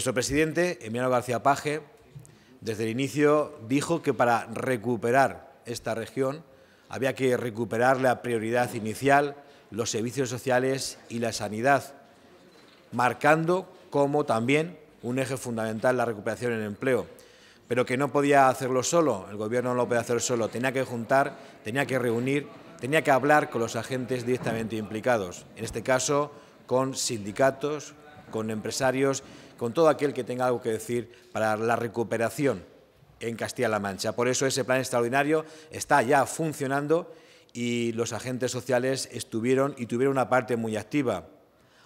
Nuestro presidente, Emiliano García Page, desde el inicio dijo que para recuperar esta región había que recuperar la prioridad inicial, los servicios sociales y la sanidad, marcando como también un eje fundamental la recuperación en empleo, pero que no podía hacerlo solo, el Gobierno no lo podía hacer solo, tenía que juntar, tenía que reunir, tenía que hablar con los agentes directamente implicados, en este caso con sindicatos, con empresarios con todo aquel que tenga algo que decir para la recuperación en Castilla-La Mancha. Por eso ese plan extraordinario está ya funcionando y los agentes sociales estuvieron y tuvieron una parte muy activa.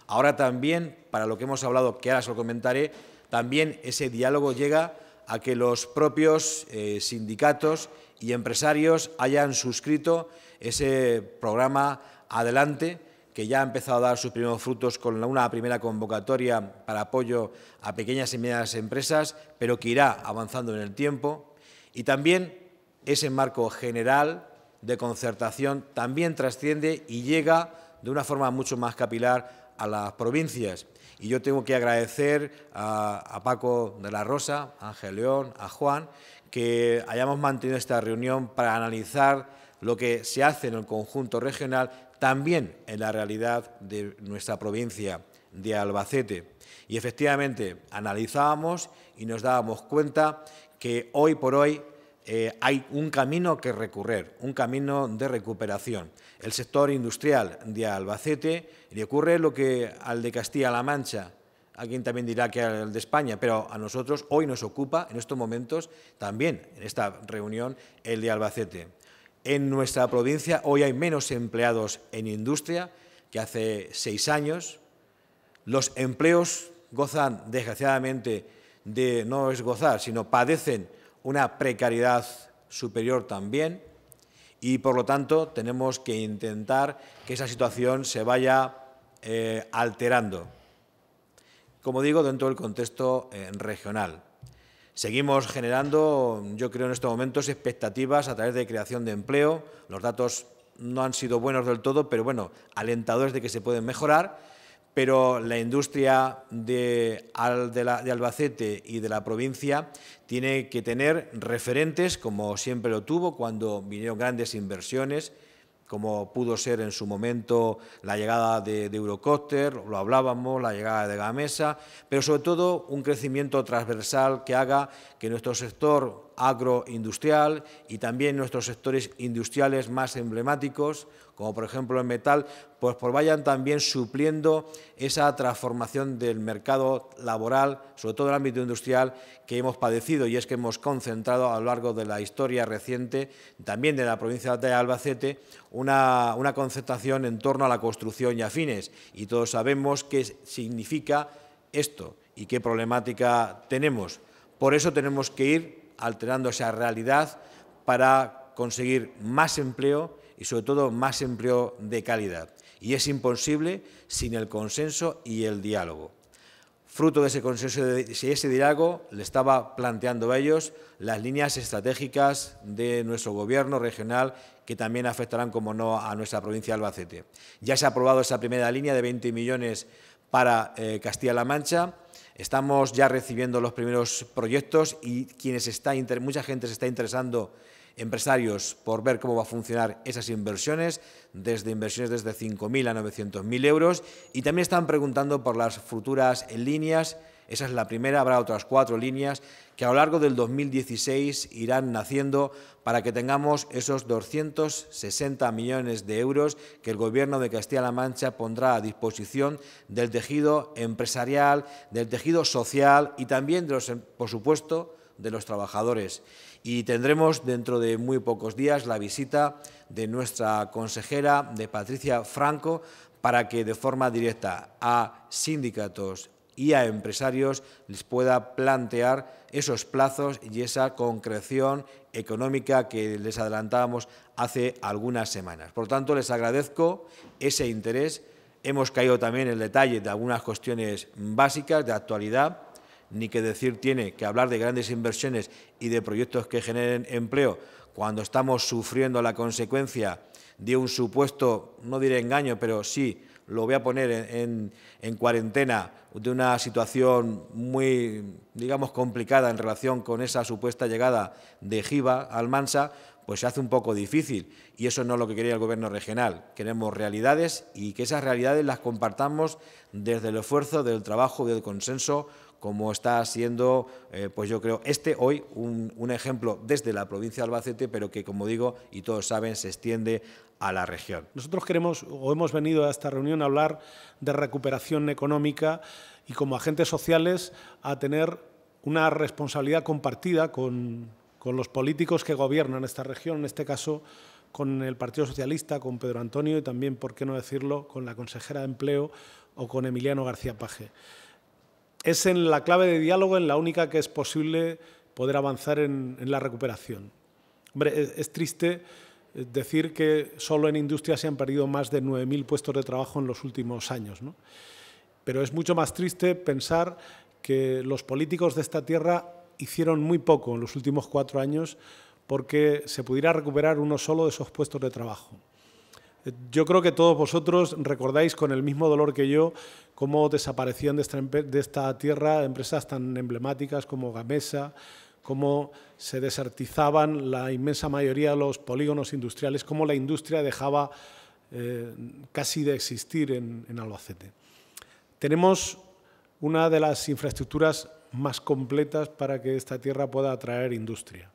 Ahora también, para lo que hemos hablado, que ahora se lo comentaré, también ese diálogo llega a que los propios eh, sindicatos y empresarios hayan suscrito ese programa Adelante, que ya ha empezado a dar sus primeros frutos con una primera convocatoria para apoyo a pequeñas y medianas empresas, pero que irá avanzando en el tiempo. Y también ese marco general de concertación también trasciende y llega de una forma mucho más capilar a las provincias. Y yo tengo que agradecer a, Paco de la Rosa, a Ángel León, a Juan, que hayamos mantenido esta reunión para analizar lo que se hace en el conjunto regional también en la realidad de nuestra provincia de Albacete. Y efectivamente analizábamos y nos dábamos cuenta que hoy por hoy eh, hay un camino que recorrer, un camino de recuperación. El sector industrial de Albacete le ocurre lo que al de Castilla-La Mancha, alguien también dirá que al de España, pero a nosotros hoy nos ocupa en estos momentos también, en esta reunión, el de Albacete. En nuestra provincia hoy hay menos empleados en industria que hace seis años. Los empleos gozan, desgraciadamente, de no es gozar, sino padecen una precariedad superior también y, por lo tanto, tenemos que intentar que esa situación se vaya eh, alterando, como digo, dentro del contexto eh, regional. Seguimos generando, yo creo, en estos momentos expectativas a través de creación de empleo. Los datos no han sido buenos del todo, pero bueno, alentadores de que se pueden mejorar. Pero la industria de, Albacete y de la provincia tiene que tener referentes, como siempre lo tuvo cuando vinieron grandes inversiones, como pudo ser en su momento la llegada de, de Eurocoster, lo hablábamos, la llegada de Gamesa, pero sobre todo un crecimiento transversal que haga que nuestro sector agroindustrial y también nuestros sectores industriales más emblemáticos, como por ejemplo el metal, pues, pues, vayan también supliendo esa transformación del mercado laboral, sobre todo en el ámbito industrial, que hemos padecido y es que hemos concentrado a lo largo de la historia reciente, también de la provincia de Albacete, una, una concentración en torno a la construcción y afines. Y todos sabemos qué significa esto y qué problemática tenemos. Por eso tenemos que ir alterando esa realidad para conseguir más empleo y sobre todo más empleo de calidad. Y es imposible sin el consenso y el diálogo. Fruto de ese consenso y ese diálogo, le estaba planteando a ellos las líneas estratégicas de nuestro gobierno regional que también afectarán, como no, a nuestra provincia de Albacete. Ya se ha aprobado esa primera línea de 20 millones para eh, Castilla-La Mancha. Estamos ya recibiendo los primeros proyectos y quienes está mucha gente se está interesando, empresarios, por ver cómo va a funcionar esas inversiones, desde inversiones desde 5.000 a 900.000 euros. Y también están preguntando por las futuras líneas esa es la primera, habrá otras cuatro líneas que a lo largo del 2016 irán naciendo para que tengamos esos 260 millones de euros que el Gobierno de Castilla-La Mancha pondrá a disposición del tejido empresarial, del tejido social y también, por supuesto, de los trabajadores. Y tendremos dentro de muy pocos días la visita de nuestra consejera, de Patricia Franco, para que de forma directa a sindicatos, y a empresarios les pueda plantear esos plazos y esa concreción económica que les adelantábamos hace algunas semanas. Por lo tanto, les agradezco ese interés. Hemos caído también en el detalle de algunas cuestiones básicas de actualidad, ni que decir tiene que hablar de grandes inversiones y de proyectos que generen empleo cuando estamos sufriendo la consecuencia de un supuesto, no diré engaño, pero sí lo voy a poner en, cuarentena de una situación muy, digamos, complicada en relación con esa supuesta llegada de Giva al Mansa, pues se hace un poco difícil y eso no es lo que quería el gobierno regional. Queremos realidades y que esas realidades las compartamos desde el esfuerzo, del trabajo, del consenso como está siendo, eh, pues yo creo, este hoy un, ejemplo desde la provincia de Albacete, pero que, como digo, y todos saben, se extiende a la región. Nosotros queremos o hemos venido a esta reunión a hablar de recuperación económica y como agentes sociales a tener una responsabilidad compartida con, con los políticos que gobiernan esta región, en este caso con el Partido Socialista, con Pedro Antonio y también, por qué no decirlo, con la consejera de Empleo o con Emiliano García Paje es en la clave de diálogo en la única que es posible poder avanzar en, la recuperación. es, triste eh, decir que solo en industria se han perdido más de 9.000 puestos de trabajo en los últimos años, pero es mucho más triste pensar que los políticos de esta tierra hicieron muy poco en los últimos cuatro años porque se pudiera recuperar uno solo de esos puestos de trabajo. Yo creo que todos vosotros recordáis con el mismo dolor que yo cómo desaparecían de esta, tierra empresas tan emblemáticas como Gamesa, cómo se desertizaban la inmensa mayoría de los polígonos industriales, cómo la industria dejaba eh, casi de existir en, en Albacete. Tenemos una de las infraestructuras más completas para que esta tierra pueda atraer industria.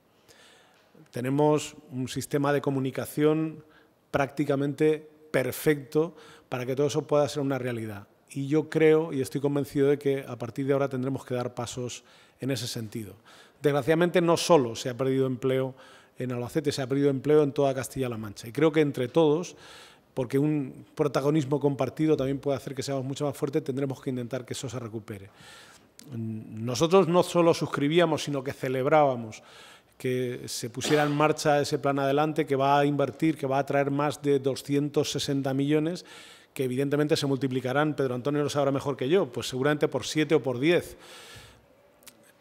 Tenemos un sistema de comunicación prácticamente perfecto para que todo eso pueda ser una realidad. Y yo creo y estoy convencido de que a partir de ahora tendremos que dar pasos en ese sentido. Desgraciadamente no solo se ha perdido empleo en Albacete, se ha perdido empleo en toda Castilla-La Mancha. Y creo que entre todos, porque un protagonismo compartido también puede hacer que seamos mucho más fuertes, tendremos que intentar que eso se recupere. Nosotros no solo suscribíamos, sino que celebrábamos que se pusiera en marcha ese plan adelante, que va a invertir, que va a traer más de 260 millones, que evidentemente se multiplicarán, Pedro Antonio lo sabrá mejor que yo, pues seguramente por 7 o por 10.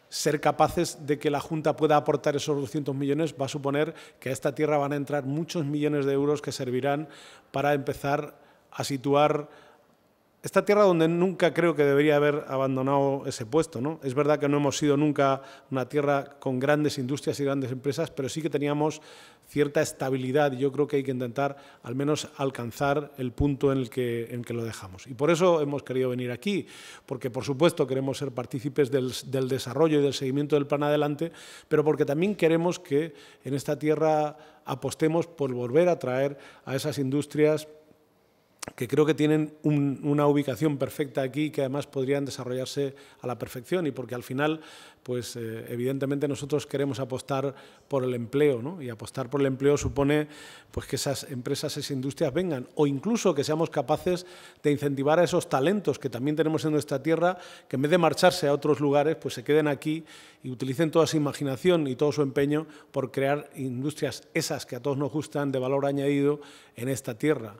Ser capaces de que la Junta pueda aportar esos 200 millones va a suponer que a esta tierra van a entrar muchos millones de euros que servirán para empezar a situar esta tierra donde nunca creo que debería haber abandonado ese puesto. ¿no? Es verdad que no hemos sido nunca una tierra con grandes industrias y grandes empresas, pero sí que teníamos cierta estabilidad y yo creo que hay que intentar al menos alcanzar el punto en el que, en que lo dejamos. Y por eso hemos querido venir aquí, porque por supuesto queremos ser partícipes del, del desarrollo y del seguimiento del plan adelante, pero porque también queremos que en esta tierra apostemos por volver a traer a esas industrias que creo que tienen una ubicación perfecta aquí que además podrían desarrollarse a la perfección y porque al final, pues eh, evidentemente nosotros queremos apostar por el empleo y apostar por el empleo supone pues que esas empresas, esas industrias vengan o incluso que seamos capaces de incentivar a esos talentos que también tenemos en nuestra tierra que en vez de marcharse a otros lugares pues se queden aquí y utilicen toda su imaginación y todo su empeño por crear industrias esas que a todos nos gustan de valor añadido en esta tierra.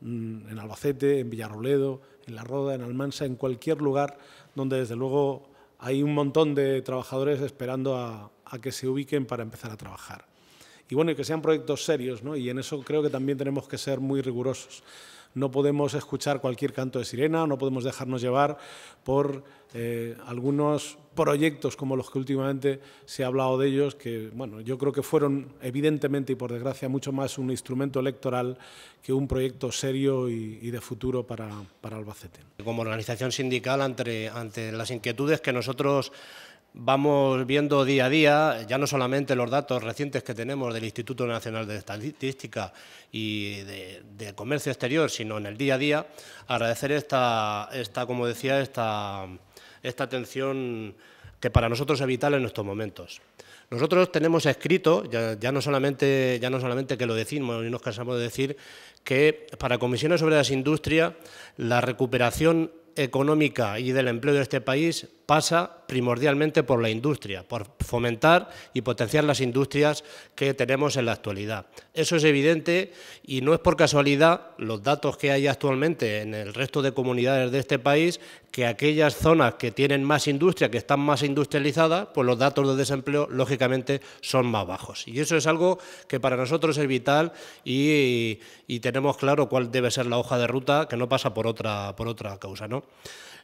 Mm, en Albacete, en Villarroledo, en La Roda, en Almansa, en cualquier lugar donde desde luego hay un montón de trabajadores esperando a que se ubiquen para empezar a trabajar y bueno, que sean proyectos serios, ¿no? Y en eso creo que también tenemos que ser muy rigurosos. No podemos escuchar cualquier canto de sirena, no podemos dejarnos llevar por eh, algunos proyectos como los que últimamente se ha hablado de ellos, que bueno, yo creo que fueron evidentemente y por desgracia mucho más un instrumento electoral que un proyecto serio y, de futuro para, para, Albacete. Como organización sindical, ante, ante las inquietudes que nosotros vamos viendo día a día, ya no solamente los datos recientes que tenemos del Instituto Nacional de Estadística y de, Comercio Exterior, sino en el día a día, agradecer esta, esta como decía, esta, esta atención que para nosotros es vital en estos momentos. Nosotros tenemos escrito, ya, no solamente, ya no solamente que lo decimos y nos cansamos de decir, que para Comisiones sobre las e Industrias la recuperación económica y del empleo de este país pasa primordialmente por la industria, por fomentar y potenciar las industrias que tenemos en la actualidad. Eso es evidente y no es por casualidad los datos que hay actualmente en el resto de comunidades de este país que aquellas zonas que tienen más industria, que están más industrializadas, pues los datos de desempleo lógicamente son más bajos. Y eso es algo que para nosotros es vital y, tenemos claro cuál debe ser la hoja de ruta que no pasa por otra, por otra causa. ¿no?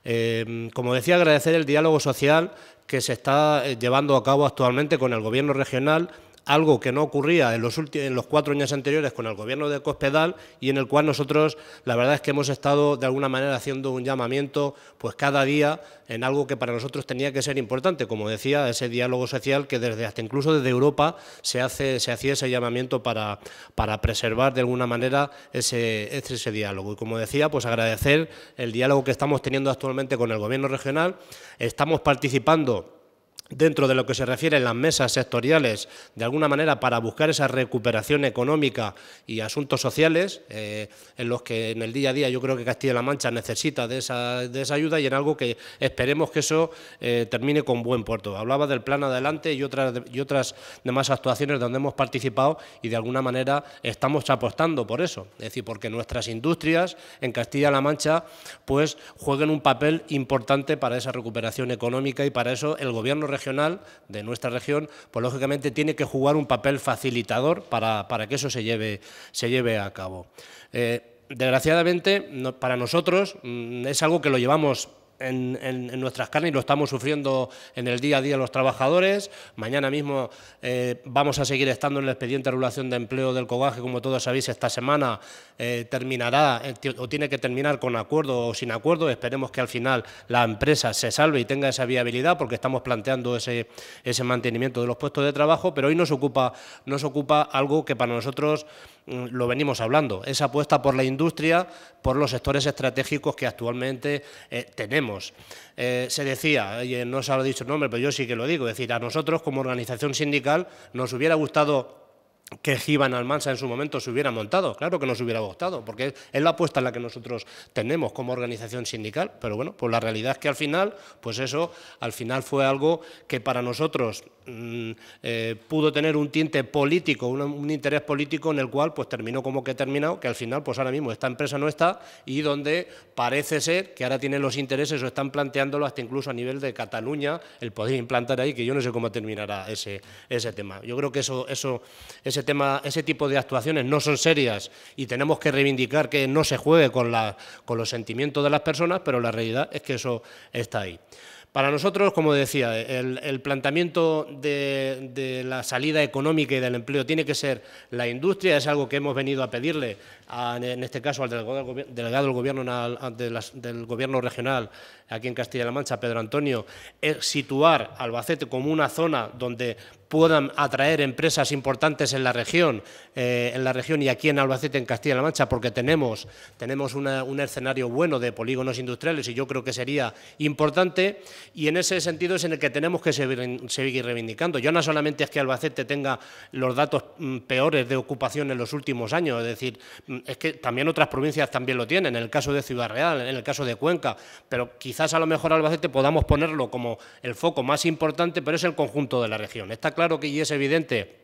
Eh, como decía, agradecer el diálogo social que se está eh, llevando a cabo actualmente con el Gobierno regional algo que no ocurría en los, en los cuatro años anteriores con el gobierno de Cospedal y en el cual nosotros la verdad es que hemos estado de alguna manera haciendo un llamamiento pues cada día en algo que para nosotros tenía que ser importante, como decía, ese diálogo social que desde hasta incluso desde Europa se hace se hacía ese llamamiento para, para preservar de alguna manera ese, ese, ese diálogo. Y como decía, pues agradecer el diálogo que estamos teniendo actualmente con el gobierno regional. Estamos participando dentro de lo que se refiere en las mesas sectoriales, de alguna manera para buscar esa recuperación económica y asuntos sociales, eh, en los que en el día a día yo creo que Castilla-La Mancha necesita de esa, de esa, ayuda y en algo que esperemos que eso eh, termine con buen puerto. Hablaba del plan adelante y otras, y otras demás actuaciones donde hemos participado y de alguna manera estamos apostando por eso, es decir, porque nuestras industrias en Castilla-La Mancha pues jueguen un papel importante para esa recuperación económica y para eso el gobierno regional de nuestra región, pues lógicamente tiene que jugar un papel facilitador para, que eso se lleve, se lleve a cabo. Eh, desgraciadamente, para nosotros mm, es algo que lo llevamos en, nuestras carnes y lo estamos sufriendo en el día a día los trabajadores. Mañana mismo eh, vamos a seguir estando en el expediente de regulación de empleo del cobaje como todos sabéis, esta semana eh, terminará eh, o tiene que terminar con acuerdo o sin acuerdo. Esperemos que al final la empresa se salve y tenga esa viabilidad, porque estamos planteando ese, ese mantenimiento de los puestos de trabajo, pero hoy nos ocupa, nos ocupa algo que para nosotros Mm, lo venimos hablando, esa apuesta por la industria, por los sectores estratégicos que actualmente eh, tenemos. Eh, se decía, y no se ha dicho el nombre, pero yo sí que lo digo, es decir, a nosotros como organización sindical nos hubiera gustado que Giban Almansa en su momento se hubiera montado. Claro que no se hubiera gustado, porque es la apuesta en la que nosotros tenemos como organización sindical, pero bueno, pues la realidad es que al final, pues eso, al final fue algo que para nosotros mm, eh, pudo tener un tinte político, un, interés político en el cual pues terminó como que terminado, que al final pues ahora mismo esta empresa no está y donde parece ser que ahora tienen los intereses o están planteándolo hasta incluso a nivel de Cataluña el poder implantar ahí, que yo no sé cómo terminará ese, ese tema. Yo creo que eso, eso ese ese tipo de actuaciones no son serias y tenemos que reivindicar que no se juegue con, la, con los sentimientos de las personas, pero la realidad es que eso está ahí. Para nosotros, como decía, el, planteamiento de, la salida económica y del empleo tiene que ser la industria, es algo que hemos venido a pedirle, en este caso al delegado, del, gobierno, del Gobierno regional aquí en Castilla-La Mancha, Pedro Antonio, es situar Albacete como una zona donde puedan atraer empresas importantes en la región, eh, en la región y aquí en Albacete, en Castilla-La Mancha, porque tenemos, tenemos un escenario bueno de polígonos industriales y yo creo que sería importante y en ese sentido es en el que tenemos que seguir reivindicando. Yo no solamente es que Albacete tenga los datos mm, peores de ocupación en los últimos años, es decir, mm, es que también otras provincias también lo tienen, en el caso de Ciudad Real, en el caso de Cuenca, pero quizás a lo mejor Albacete podamos ponerlo como el foco más importante, pero es el conjunto de la región. Está claro que, y es evidente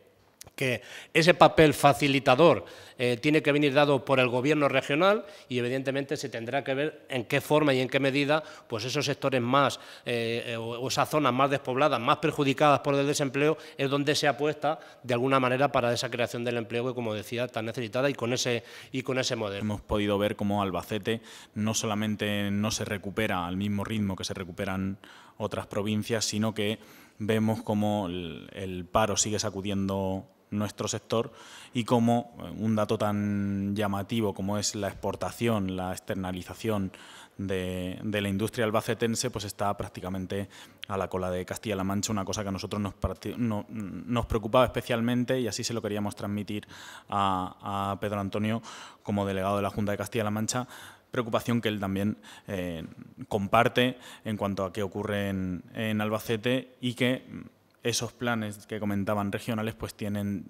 que ese papel facilitador eh, tiene que venir dado por el gobierno regional y evidentemente se tendrá que ver en qué forma y en qué medida pues esos sectores más eh, eh, o esas zonas más despobladas, más perjudicadas por el desempleo, es donde se apuesta de alguna manera para esa creación del empleo que, como decía, está necesitada y con ese y con ese modelo. Hemos podido ver cómo Albacete no solamente no se recupera al mismo ritmo que se recuperan otras provincias, sino que vemos cómo el, paro sigue sacudiendo nuestro sector y cómo eh, un dato tan llamativo como es la exportación, la externalización de, la industria albacetense, pues está prácticamente a la cola de Castilla-La Mancha, una cosa que a nosotros nos, nos, preocupaba especialmente y así se lo queríamos transmitir a, a Pedro Antonio como delegado de la Junta de Castilla-La Mancha, preocupación que él también eh, comparte en cuanto a qué ocurre en, Albacete y que mm, esos planes que comentaban regionales pues tienen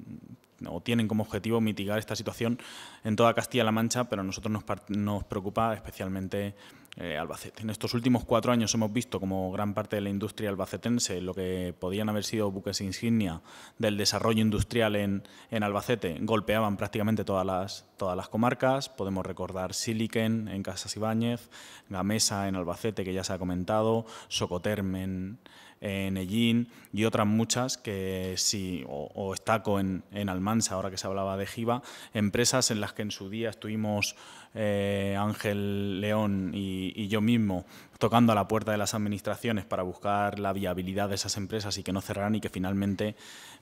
o tienen como objetivo mitigar esta situación en toda Castilla-La Mancha, pero a nosotros nos, nos preocupa especialmente eh, Albacete. En estos últimos cuatro años hemos visto como gran parte de la industria albacetense, lo que podían haber sido buques insignia del desarrollo industrial en, Albacete, golpeaban prácticamente todas las, todas las comarcas. Podemos recordar Silicon en Casas Ibáñez, Gamesa en Albacete, que ya se ha comentado, Socotermen en, en Ellín y otras muchas que sí, o, Estaco en, en, Almansa, ahora que se hablaba de Giva, empresas en las que en su día estuvimos eh, Ángel León y, yo mismo tocando a la puerta de las administraciones para buscar la viabilidad de esas empresas y que no cerraran y que finalmente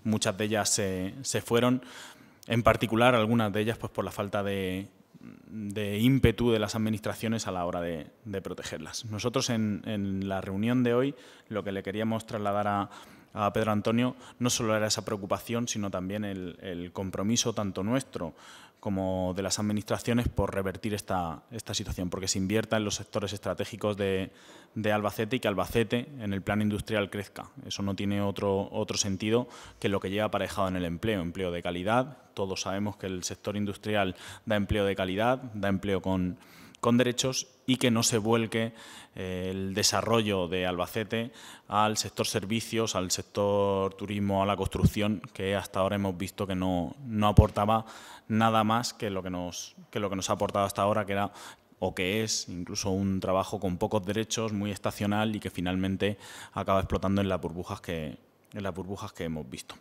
muchas de ellas se, fueron, en particular algunas de ellas pues por la falta de, ímpetu de las administraciones a la hora de, protegerlas. Nosotros en, la reunión de hoy lo que le queríamos trasladar a, Pedro Antonio no solo era esa preocupación, sino también el compromiso tanto nuestro como de las administraciones por revertir esta, esta situación, porque se invierta en los sectores estratégicos de, de, Albacete y que Albacete en el plan industrial crezca. Eso no tiene otro, otro sentido que lo que lleva aparejado en el empleo, empleo de calidad. Todos sabemos que el sector industrial da empleo de calidad, da empleo con con derechos y que no se vuelque eh, el desarrollo de Albacete al sector servicios, al sector turismo, a la construcción, que hasta ahora hemos visto que no, aportaba nada más que lo que, nos, que lo que nos ha aportado hasta ahora, que era o que es incluso un trabajo con pocos derechos, muy estacional y que finalmente acaba explotando en las burbujas que, en las burbujas que hemos visto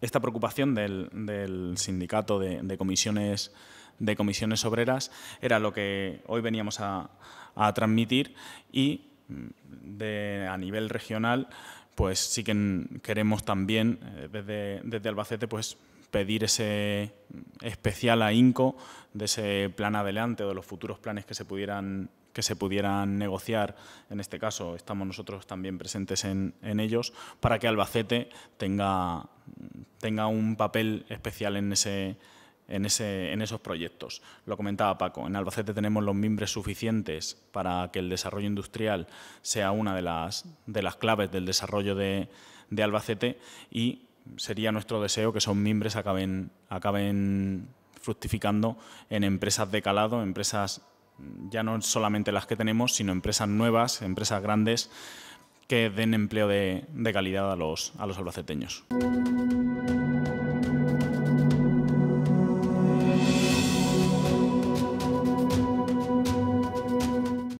esta preocupación del, sindicato de, comisiones, de comisiones obreras era lo que hoy veníamos a, transmitir y mm, a nivel regional pues sí que queremos también eh, desde, desde Albacete pues pedir ese especial ahínco de ese plan adelante o de los futuros planes que se pudieran que se pudieran negociar, en este caso estamos nosotros también presentes en, en ellos, para que Albacete tenga, tenga un papel especial en ese, en, ese, en, esos proyectos. Lo comentaba Paco, en Albacete tenemos los mimbres suficientes para que el desarrollo industrial sea una de las, de las claves del desarrollo de, Albacete y sería nuestro deseo que esos mimbres acaben, acaben fructificando en empresas de calado, empresas ya no solamente las que tenemos, sino empresas nuevas, empresas grandes que den empleo de, calidad a los, a los albaceteños.